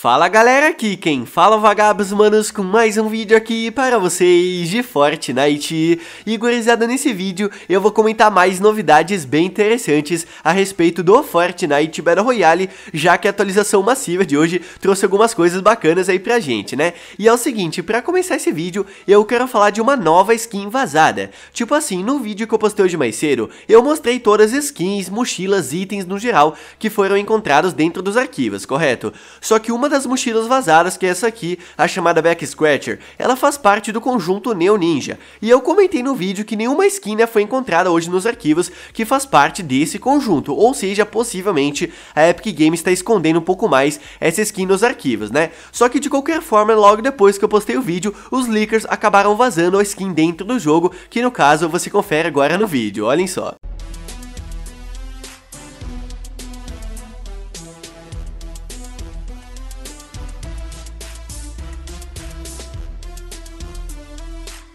Fala galera, aqui quem fala é vagabos manos com mais um vídeo aqui para vocês de Fortnite. E gurizada, nesse vídeo eu vou comentar mais novidades bem interessantes a respeito do Fortnite Battle Royale, já que a atualização massiva de hoje trouxe algumas coisas bacanas aí pra gente, né? E é o seguinte, para começar esse vídeo eu quero falar de uma nova skin vazada. Tipo assim, no vídeo que eu postei hoje mais cedo, eu mostrei todas as skins, mochilas, itens no geral que foram encontrados dentro dos arquivos, correto? Só que uma uma das mochilas vazadas, que é essa aqui, a chamada Back Scratcher. Ela faz parte do conjunto Neo Ninja, e eu comentei no vídeo que nenhuma skin né, foi encontrada hoje nos arquivos que faz parte desse conjunto, ou seja, possivelmente a Epic Games está escondendo um pouco mais essa skin nos arquivos, né? Só que de qualquer forma, logo depois que eu postei o vídeo, os leakers acabaram vazando a skin dentro do jogo, que no caso você confere agora no vídeo, olhem só.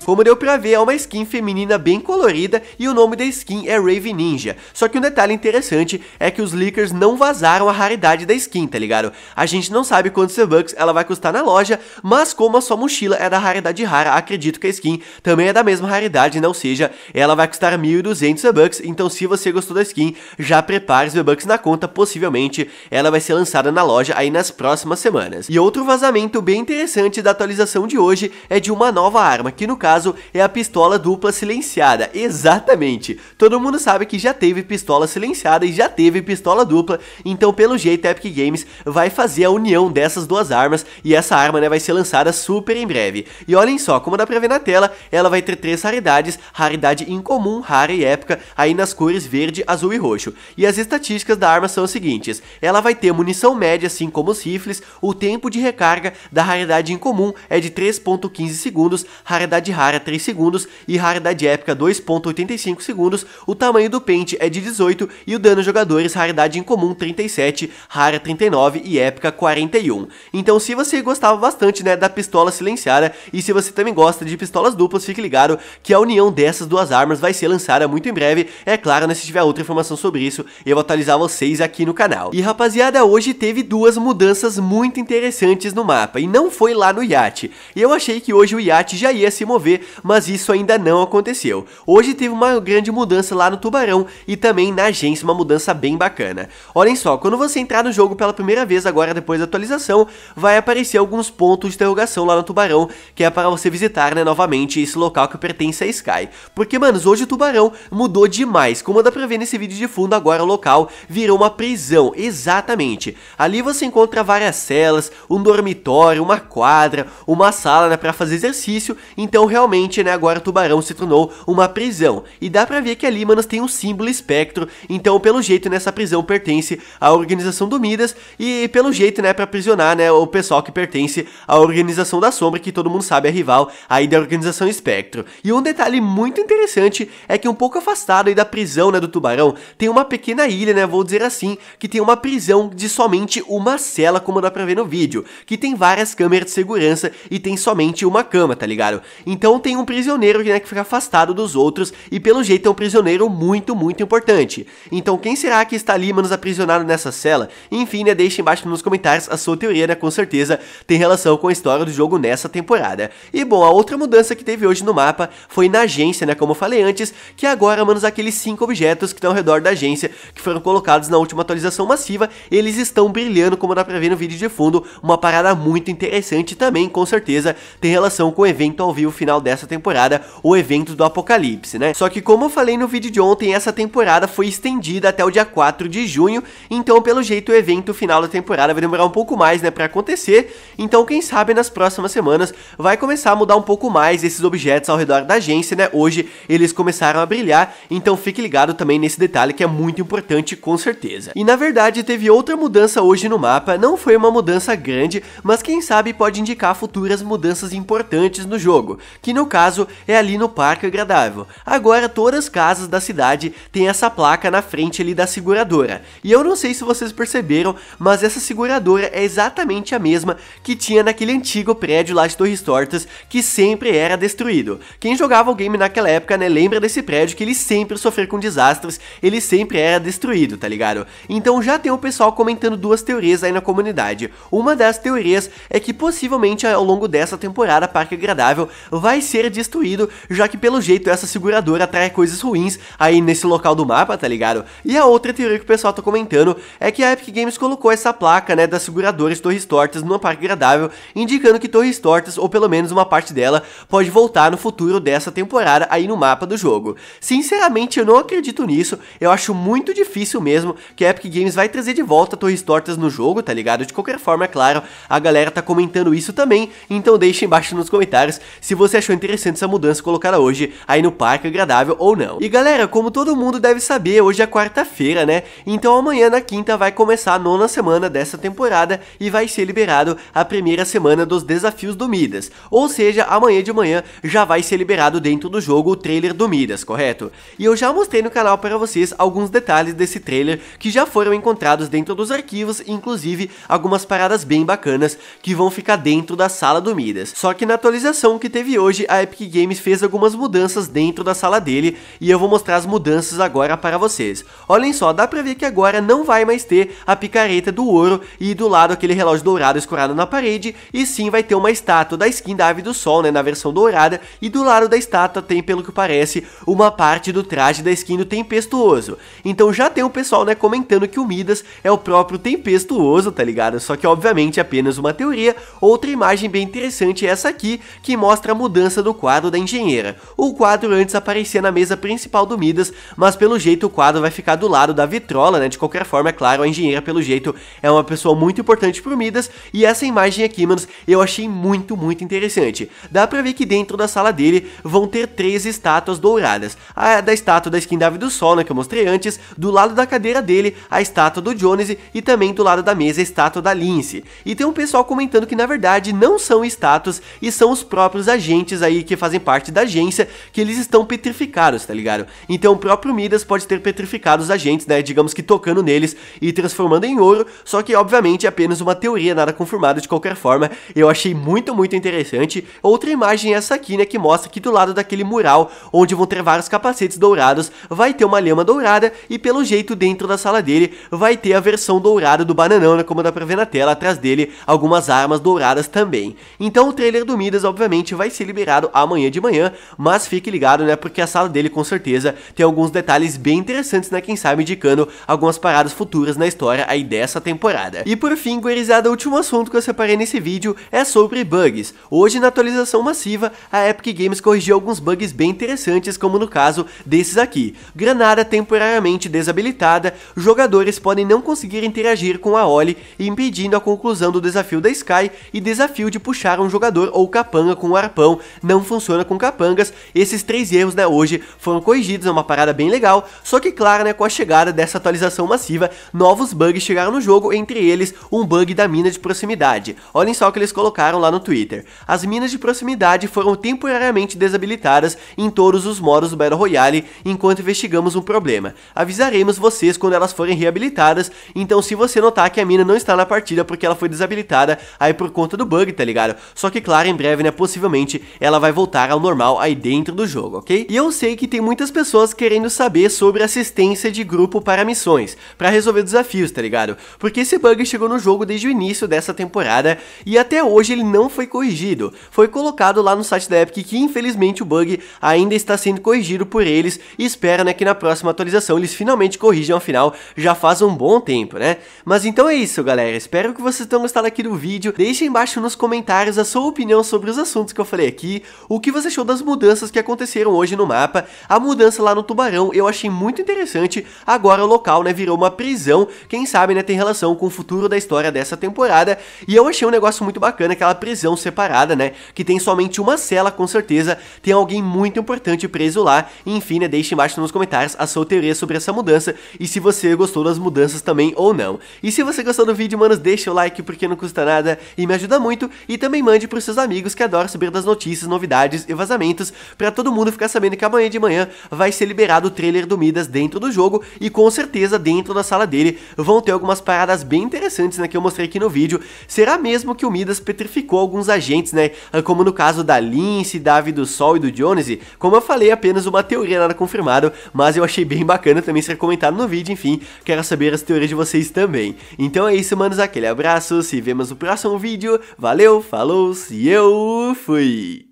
Como deu pra ver, é uma skin feminina bem colorida e o nome da skin é Rave Ninja. Só que um detalhe interessante é que os leakers não vazaram a raridade da skin, tá ligado? A gente não sabe quantos bucks ela vai custar na loja, mas como a sua mochila é da raridade rara, acredito que a skin também é da mesma raridade, não seja, ela vai custar 1.200 bucks. então se você gostou da skin, já prepare os bucks na conta, possivelmente ela vai ser lançada na loja aí nas próximas semanas. E outro vazamento bem interessante da atualização de hoje é de uma nova arma, que no caso caso é a pistola dupla silenciada. Exatamente. Todo mundo sabe que já teve pistola silenciada e já teve pistola dupla, então pelo jeito a Epic Games vai fazer a união dessas duas armas e essa arma né, vai ser lançada super em breve. E olhem só, como dá pra ver na tela, ela vai ter três raridades, raridade incomum, rara e épica, aí nas cores verde, azul e roxo. E as estatísticas da arma são as seguintes, ela vai ter munição média, assim como os rifles, o tempo de recarga da raridade incomum é de 3.15 segundos, raridade rara rara 3 segundos e raridade épica 2.85 segundos, o tamanho do pente é de 18 e o dano aos jogadores raridade incomum 37, rara 39 e épica 41. Então se você gostava bastante né, da pistola silenciada e se você também gosta de pistolas duplas, fique ligado que a união dessas duas armas vai ser lançada muito em breve, é claro né, se tiver outra informação sobre isso eu vou atualizar vocês aqui no canal. E rapaziada, hoje teve duas mudanças muito interessantes no mapa e não foi lá no iate, e eu achei que hoje o iate já ia se mover acontecer, mas isso ainda não aconteceu. Hoje teve uma grande mudança lá no Tubarão e também na agência, uma mudança bem bacana. Olhem só, quando você entrar no jogo pela primeira vez agora depois da atualização, vai aparecer alguns pontos de interrogação lá no Tubarão, que é para você visitar, né, novamente esse local que pertence a Sky. Porque, manos, hoje o Tubarão mudou demais, como dá pra ver nesse vídeo de fundo, agora o local virou uma prisão, exatamente. Ali você encontra várias celas, um dormitório, uma quadra, uma sala, né, pra fazer exercício, então realmente realmente, né, agora Tubarão se tornou uma prisão. E dá pra ver que ali, mano, tem um símbolo espectro, então pelo jeito, nessa né, prisão pertence à organização do Midas e pelo jeito, né, pra aprisionar, né, o pessoal que pertence à organização da Sombra, que todo mundo sabe é rival aí da organização espectro. E um detalhe muito interessante é que um pouco afastado aí da prisão, né, do Tubarão, tem uma pequena ilha, né, vou dizer assim, que tem uma prisão de somente uma cela, como dá pra ver no vídeo, que tem várias câmeras de segurança e tem somente uma cama, tá ligado? Então então tem um prisioneiro né, que fica afastado dos outros e pelo jeito é um prisioneiro muito, muito importante. Então quem será que está ali, manos, aprisionado nessa cela? Enfim, né, deixa embaixo nos comentários a sua teoria, né, com certeza tem relação com a história do jogo nessa temporada. E bom, a outra mudança que teve hoje no mapa foi na agência, né, como eu falei antes, que agora, manos, aqueles cinco objetos que estão ao redor da agência, que foram colocados na última atualização massiva, eles estão brilhando, como dá pra ver no vídeo de fundo, uma parada muito interessante também, com certeza, tem relação com o evento ao vivo final dessa temporada, o evento do apocalipse, né? Só que como eu falei no vídeo de ontem, essa temporada foi estendida até o dia 4 de junho, então pelo jeito o evento final da temporada vai demorar um pouco mais, né, para acontecer. Então quem sabe nas próximas semanas vai começar a mudar um pouco mais esses objetos ao redor da agência, né? Hoje eles começaram a brilhar, então fique ligado também nesse detalhe que é muito importante com certeza. E na verdade teve outra mudança hoje no mapa, não foi uma mudança grande, mas quem sabe pode indicar futuras mudanças importantes no jogo, que no caso é ali no Parque Agradável. Agora todas as casas da cidade têm essa placa na frente ali da seguradora. E eu não sei se vocês perceberam, mas essa seguradora é exatamente a mesma que tinha naquele antigo prédio lá de Torres Tortas, que sempre era destruído. Quem jogava o game naquela época, né, lembra desse prédio que ele sempre sofreu com desastres, ele sempre era destruído, tá ligado? Então já tem o pessoal comentando duas teorias aí na comunidade. Uma das teorias é que possivelmente ao longo dessa temporada Parque Agradável vai vai ser destruído, já que pelo jeito essa seguradora atrai coisas ruins aí nesse local do mapa, tá ligado? E a outra teoria que o pessoal tá comentando é que a Epic Games colocou essa placa, né, das seguradoras Torres Tortas numa parte agradável, indicando que Torres Tortas, ou pelo menos uma parte dela, pode voltar no futuro dessa temporada aí no mapa do jogo. Sinceramente, eu não acredito nisso, eu acho muito difícil mesmo que a Epic Games vai trazer de volta Torres Tortas no jogo, tá ligado? De qualquer forma, é claro, a galera tá comentando isso também, então deixa embaixo nos comentários se você achou interessante essa mudança colocada hoje aí no parque, agradável ou não. E galera, como todo mundo deve saber, hoje é quarta-feira, né? Então amanhã na quinta vai começar a nona semana dessa temporada e vai ser liberado a primeira semana dos desafios do Midas. Ou seja, amanhã de manhã já vai ser liberado dentro do jogo o trailer do Midas, correto? E eu já mostrei no canal para vocês alguns detalhes desse trailer que já foram encontrados dentro dos arquivos, inclusive algumas paradas bem bacanas que vão ficar dentro da sala do Midas. Só que na atualização que teve hoje hoje a Epic Games fez algumas mudanças dentro da sala dele e eu vou mostrar as mudanças agora para vocês. Olhem só, dá pra ver que agora não vai mais ter a picareta do ouro e do lado aquele relógio dourado escorado na parede e sim vai ter uma estátua da skin da Ave do Sol, né, na versão dourada e do lado da estátua tem, pelo que parece, uma parte do traje da skin do Tempestuoso. Então já tem o um pessoal, né, comentando que o Midas é o próprio Tempestuoso, tá ligado? Só que obviamente é apenas uma teoria. Outra imagem bem interessante é essa aqui, que mostra a mudança mudança do quadro da engenheira. O quadro antes aparecia na mesa principal do Midas, mas pelo jeito o quadro vai ficar do lado da vitrola, né? De qualquer forma, é claro, a engenheira pelo jeito é uma pessoa muito importante pro Midas e essa imagem aqui, manos, eu achei muito, muito interessante. Dá pra ver que dentro da sala dele vão ter três estátuas douradas. A da estátua da skin da do Sol, né, que eu mostrei antes, do lado da cadeira dele, a estátua do Jones e também do lado da mesa a estátua da Lince. E tem um pessoal comentando que na verdade não são estátuas e são os próprios agentes aí que fazem parte da agência, que eles estão petrificados, tá ligado? Então o próprio Midas pode ter petrificado os agentes, né? Digamos que tocando neles e transformando em ouro, só que obviamente é apenas uma teoria, nada confirmado de qualquer forma. Eu achei muito, muito interessante. Outra imagem é essa aqui, né? Que mostra que do lado daquele mural, onde vão ter vários capacetes dourados, vai ter uma lhama dourada e pelo jeito dentro da sala dele vai ter a versão dourada do bananão, né? Como dá pra ver na tela, atrás dele algumas armas douradas também. Então o trailer do Midas obviamente vai ser liberado liberado amanhã de manhã, mas fique ligado, né, porque a sala dele com certeza tem alguns detalhes bem interessantes, né, quem sabe indicando algumas paradas futuras na história aí dessa temporada. E por fim, gurizada, o último assunto que eu separei nesse vídeo é sobre bugs. Hoje, na atualização massiva, a Epic Games corrigiu alguns bugs bem interessantes, como no caso desses aqui. Granada temporariamente desabilitada, jogadores podem não conseguir interagir com a Oli, impedindo a conclusão do desafio da Sky e desafio de puxar um jogador ou capanga com um arpão não funciona com capangas. Esses três erros, né, hoje foram corrigidos, é uma parada bem legal. Só que, claro, né, com a chegada dessa atualização massiva, novos bugs chegaram no jogo, entre eles um bug da mina de proximidade. Olhem só o que eles colocaram lá no Twitter. As minas de proximidade foram temporariamente desabilitadas em todos os modos do Battle Royale enquanto investigamos um problema. Avisaremos vocês quando elas forem reabilitadas, então se você notar que a mina não está na partida porque ela foi desabilitada aí por conta do bug, tá ligado? Só que claro, em breve, né, possivelmente ela vai voltar ao normal aí dentro do jogo, ok? E eu sei que tem muitas pessoas querendo saber sobre assistência de grupo para missões, para resolver desafios, tá ligado? Porque esse bug chegou no jogo desde o início dessa temporada e até hoje ele não foi corrigido. Foi colocado lá no site da Epic que infelizmente o bug ainda está sendo corrigido por eles e espera né, que na próxima atualização eles finalmente corrijam, afinal já faz um bom tempo, né? Mas então é isso galera, espero que vocês tenham gostado aqui do vídeo, deixem embaixo nos comentários a sua opinião sobre os assuntos que eu falei aqui, aqui o que você achou das mudanças que aconteceram hoje no mapa. A mudança lá no Tubarão eu achei muito interessante, agora o local, né, virou uma prisão, quem sabe, né, tem relação com o futuro da história dessa temporada, e eu achei um negócio muito bacana, aquela prisão separada, né, que tem somente uma cela, com certeza, tem alguém muito importante preso lá, enfim, né, deixe embaixo nos comentários a sua teoria sobre essa mudança, e se você gostou das mudanças também ou não. E se você gostou do vídeo, manos, deixa o like, porque não custa nada, e me ajuda muito, e também mande os seus amigos que adoram saber das notícias notícias, novidades e vazamentos para todo mundo ficar sabendo que amanhã de manhã vai ser liberado o trailer do Midas dentro do jogo e com certeza dentro da sala dele vão ter algumas paradas bem interessantes né, que eu mostrei aqui no vídeo. Será mesmo que o Midas petrificou alguns agentes, né? Como no caso da Lince, da Ave do Sol e do Jonesy. Como eu falei, apenas uma teoria nada confirmado, mas eu achei bem bacana também ser comentado no vídeo, enfim, quero saber as teorias de vocês também. Então é isso, manos, aquele abraço, se vemos no próximo vídeo, valeu, falou, se eu fui!